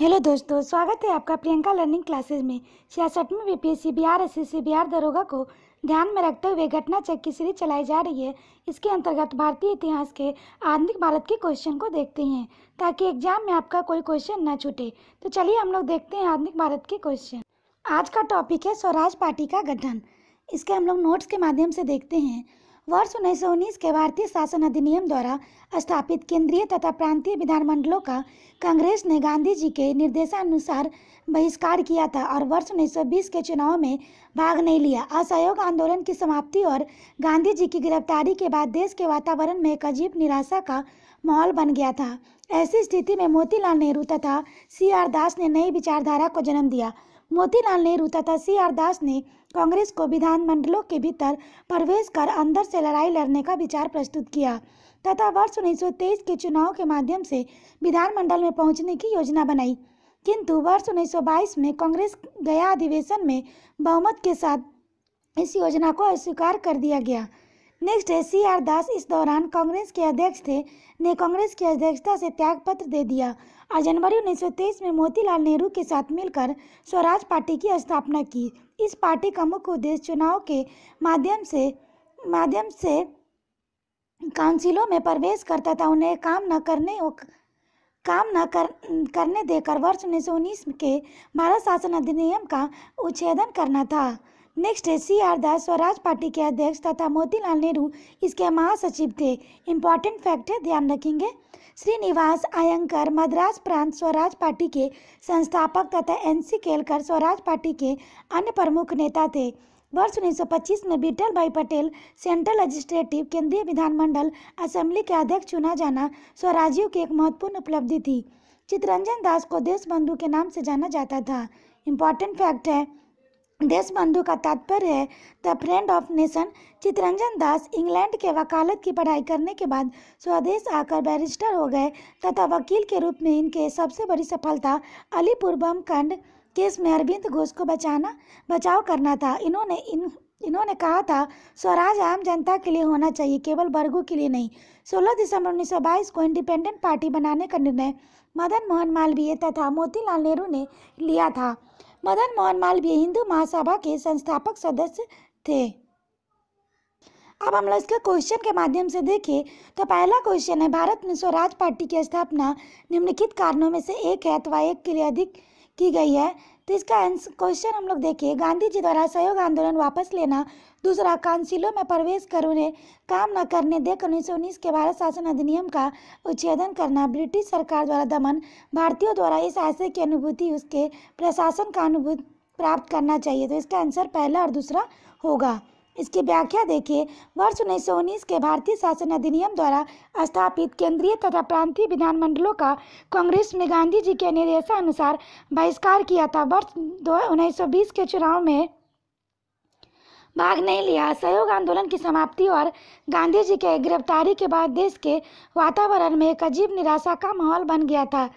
hello दोस्तों स्वागत है आपका प्रियंका लर्निंग क्लासेस में छियासठवीं B P S C Bihar S S C R दरोगा को ध्यान में रखते हुए घटना चक की सीरीज चलाई जा रही है इसके अंतर्गत भारतीय इतिहास के आधुनिक भारत के क्वेश्चन को देखते हैं ताकि एग्जाम में आपका कोई क्वेश्चन ना छूटे तो चलिए हम लोग देखते हैं आधुनिक भारत के क्वेश्चन आज का टॉपिक है स्वराज पार्टी का गठन इसके हम लोग नोट्स के माध्यम से देखते हैं वर्ष उन्नीस के भारतीय शासन अधिनियम द्वारा स्थापित केंद्रीय तथा प्रांतीय विधानमंडलों का कांग्रेस ने गांधी जी के निर्देशानुसार बहिष्कार किया था और वर्ष 1920 के चुनाव में भाग नहीं लिया असहयोग आंदोलन की समाप्ति और गांधी जी की गिरफ्तारी के बाद देश के वातावरण में एक अजीब निराशा का माहौल बन गया था ऐसी स्थिति में मोतीलाल नेहरू तथा सी आर दास ने नई विचारधारा को जन्म दिया मोतीलाल नेहरू तथा सी आर दास ने कांग्रेस को विधानमंडलों के भीतर प्रवेश कर अंदर से लड़ाई लड़ने का विचार प्रस्तुत किया तथा वर्ष 1923 के चुनाव के माध्यम से विधानमंडल में पहुंचने की योजना बनाई किंतु वर्ष 1922 में कांग्रेस गया अधिवेशन में बहुमत के साथ इस योजना को अस्वीकार कर दिया गया नेक्स्ट है सी आर दास इस दौरान कांग्रेस के अध्यक्ष थे ने कांग्रेस की अध्यक्षता से त्यागपत्र दे दिया और जनवरी 1923 में मोतीलाल नेहरू के साथ मिलकर स्वराज पार्टी की स्थापना की इस पार्टी का मुख्य उद्देश्य चुनाव के माध्यम से माध्यम से काउंसिलों में प्रवेश करता था उन्हें काम न करने काम न कर, करने देकर वर्ष उन्नीस के भारत शासन अधिनियम का उच्छेदन करना था नेक्स्ट है C R Das Swaraj party के अध्यक्ष तथा मोतीलाल नेहरू इसके महासचिव थे इम्पॉर्टेंट फैक्ट है ध्यान रखेंगे श्रीनिवास आयंकर मद्रास प्रांत स्वराज पार्टी के संस्थापक तथा N C Kelkar Swaraj party के अन्य प्रमुख नेता थे वर्ष 1925 में विठल भाई पटेल सेंट्रल लेजिस्लेटिव केंद्रीय विधानमंडल असेंबली के अध्यक्ष चुना जाना स्वराजियों की एक महत्वपूर्ण उपलब्धि थी चित्रंजन दास को देश बंधु के नाम से जाना जाता था इम्पॉर्टेंट फैक्ट है देशबंधु का तात्पर्य है the friend of nation Chittaranjan Das England के वकालत की पढ़ाई करने के बाद स्वदेश आकर बैरिस्टर हो गए तथा वकील के रूप में इनके सबसे बड़ी सफलता अलीपुर बम कांड केस में अरविंद घोष को बचाना बचाव करना था इन्होंने इन इन्होंने कहा था स्वराज आम जनता के लिए होना चाहिए केवल वर्गों के लिए नहीं 16 दिसंबर 1922 को इंडिपेंडेंट पार्टी बनाने का निर्णय मदन मोहन मालवीय तथा मोतीलाल नेहरू ने लिया था मदन मोहन मालवीय हिंदू महासभा के संस्थापक सदस्य थे अब हम लोग इसके क्वेश्चन के माध्यम से देखें तो पहला क्वेश्चन है भारत में स्वराज पार्टी की स्थापना निम्नलिखित कारणों में से एक है अथवा एक के लिए अधिक की गई है तो इसका आंसर क्वेश्चन हम लोग देखिए गांधी जी द्वारा सहयोग आंदोलन वापस लेना दूसरा काउंसिलों में प्रवेश कर उन्हें काम न करने देख उन्नीस सौ उन्नीस के भारत शासन अधिनियम का उच्छेदन करना ब्रिटिश सरकार द्वारा दमन भारतीयों द्वारा इस आशय की अनुभूति उसके प्रशासन का अनुभूति प्राप्त करना चाहिए तो इसका आंसर पहला और दूसरा होगा इसकी व्याख्या देखिए वर्ष उन्नीस के भारतीय शासन अधिनियम द्वारा स्थापित केंद्रीय तथा प्रांतीय विधानमंडलों का कांग्रेस में गांधी जी के निर्देशानुसार बहिष्कार किया था वर्ष दो उन्नीस के चुनाव में भाग नहीं लिया सहयोग आंदोलन की समाप्ति और गांधी जी के गिरफ्तारी के बाद देश के वातावरण में एक अजीब निराशा का माहौल बन गया था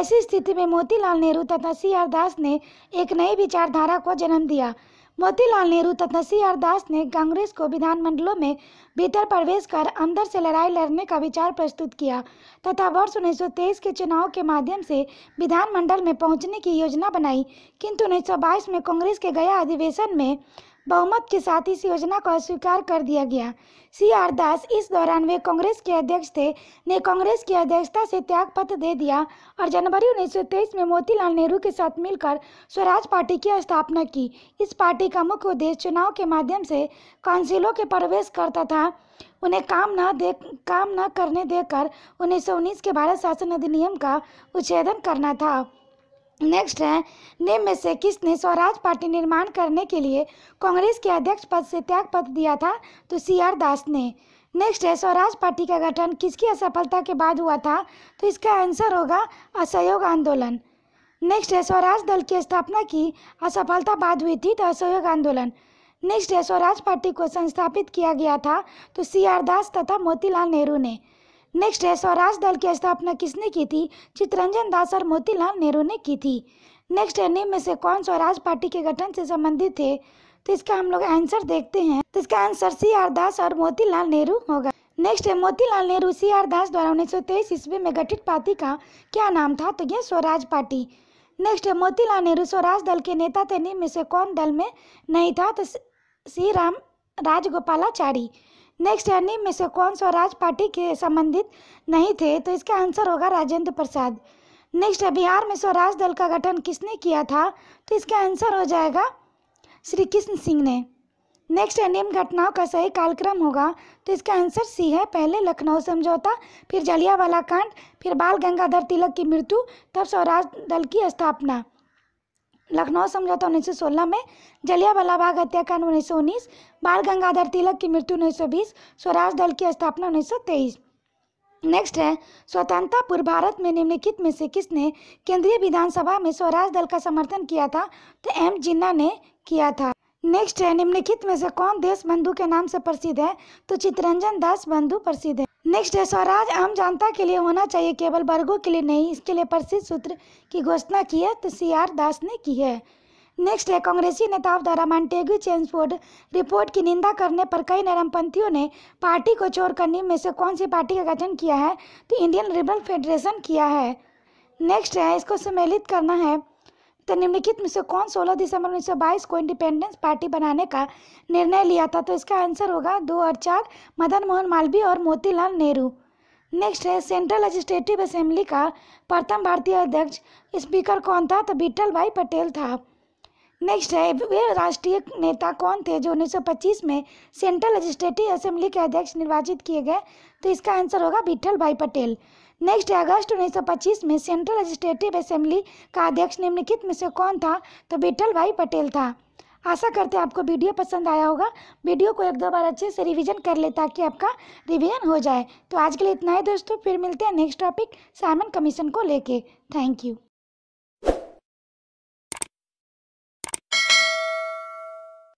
ऐसी स्थिति में मोतीलाल नेहरू तथा सी आर दास ने एक नई विचारधारा को जन्म दिया मोतीलाल नेहरू तथा सी आर दास ने कांग्रेस को विधानमंडलों में भीतर प्रवेश कर अंदर से लड़ाई लड़ने का विचार प्रस्तुत किया तथा वर्ष उन्नीस के चुनाव के माध्यम से विधानमंडल में पहुंचने की योजना बनाई किंतु उन्नीस में कांग्रेस के गया अधिवेशन में बहुमत के साथ इस योजना को अस्वीकार कर दिया गया सी आर दास इस दौरान वे कांग्रेस के अध्यक्ष थे ने कांग्रेस की अध्यक्षता से त्याग पत्र दे दिया और जनवरी उन्नीस में मोतीलाल नेहरू के साथ मिलकर स्वराज पार्टी की स्थापना की इस पार्टी का मुख्य उद्देश्य चुनाव के माध्यम से काउंसिलों के प्रवेश करता था उन्हें काम न दे काम न करने देकर उन्नीस के भारत शासन अधिनियम का उच्छेदन करना था नेक्स्ट है निम्न में से किसने स्वराज पार्टी निर्माण करने के लिए कांग्रेस के अध्यक्ष पद से त्याग पत्र दिया था तो सी आर दास ने नेक्स्ट है स्वराज पार्टी का गठन किसकी असफलता के बाद हुआ था तो इसका आंसर होगा असहयोग आंदोलन नेक्स्ट है स्वराज दल की स्थापना की असफलता बाद हुई थी तो असहयोग आंदोलन नेक्स्ट है स्वराज पार्टी को संस्थापित किया गया था तो सी आर दास तथा मोतीलाल नेहरू ने नेक्स्ट है स्वराज दल की स्थापना किसने की थी चित्रंजन दास और मोतीलाल नेहरू ने की थी नेक्स्ट है निम्न में से कौन स्वराज पार्टी के गठन से संबंधित थे तो इसका हम लोग आंसर देखते हैं तो इसका आंसर सी आर दास और मोतीलाल नेहरू होगा नेक्स्ट है मोतीलाल नेहरू सी आर दास द्वारा उन्नीस सौ तेईस ईस्वी में गठित पार्टी का क्या नाम था तो यह स्वराज पार्टी नेक्स्ट है मोतीलाल नेहरू स्वराज दल के नेता थे निम्न में से कौन दल में नहीं था तो सी राम राजगोपालाचारी नेक्स्ट यानी में से कौन स्वराज पार्टी के संबंधित नहीं थे तो इसका आंसर होगा राजेंद्र प्रसाद नेक्स्ट है बिहार में स्वराज दल का गठन किसने किया था तो इसका आंसर हो जाएगा श्री कृष्ण सिंह ने नेक्स्ट है निम्न घटनाओं का सही कालक्रम होगा तो इसका आंसर सी है पहले लखनऊ समझौता फिर जलियावाला कांड फिर बाल गंगाधर तिलक की मृत्यु तब स्वराज दल की स्थापना लखनऊ समझौता उन्नीस सौ सोलह में जलिया वालाबाग हत्याकांड उन्नीस सौ उन्नीस बाल गंगाधर तिलक की मृत्यु उन्नीस सौ बीस स्वराज दल की स्थापना उन्नीस सौ तेईस नेक्स्ट है स्वतंत्रता पूर्व भारत में निम्नलिखित में से किसने केंद्रीय विधानसभा में स्वराज दल का समर्थन किया था तो एम जिन्ना ने किया था नेक्स्ट है निम्नलिखित में से कौन देश बंधु के नाम से प्रसिद्ध है तो चित्रंजन दास बंधु प्रसिद्ध है नेक्स्ट है स्वराज आम जनता के लिए होना चाहिए केवल वर्गों के लिए नहीं इसके लिए प्रसिद्ध सूत्र की घोषणा की है तो सी आर दास ने की है नेक्स्ट है कांग्रेसी नेताओं द्वारा मांटेगू चेम्सफोर्ड रिपोर्ट की निंदा करने पर कई नरमपंथियों ने पार्टी को चोर करने में से कौन सी पार्टी का गठन किया है तो इंडियन लिबरल फेडरेशन किया है नेक्स्ट है इसको सम्मिलित करना है तो निम्नलिखित में से कौन 16 दिसंबर 1922 को इंडिपेंडेंस पार्टी बनाने का निर्णय लिया था तो इसका आंसर होगा दो और चार मदन मोहन मालवीय और मोतीलाल नेहरू नेक्स्ट है सेंट्रल लेजिस्लेटिव असेंबली का प्रथम भारतीय अध्यक्ष स्पीकर कौन था तो बिट्टल भाई पटेल था नेक्स्ट है वे राष्ट्रीय नेता कौन थे जो 1925 में सेंट्रल लेजिस्लेटिव असेंबली के अध्यक्ष निर्वाचित किए गए तो इसका आंसर होगा विठल भाई पटेल नेक्स्ट है अगस्त 1925 में सेंट्रल लेजिस्लेटिव असेंबली का अध्यक्ष निम्नलिखित में से कौन था तो विठल भाई पटेल था आशा करते हैं आपको वीडियो पसंद आया होगा वीडियो को एक दो बार अच्छे से रिवीजन कर ले ताकि आपका रिवीजन हो जाए तो आज के लिए इतना ही दोस्तों फिर मिलते हैं नेक्स्ट टॉपिक साइमन कमीशन को लेके थैंक यू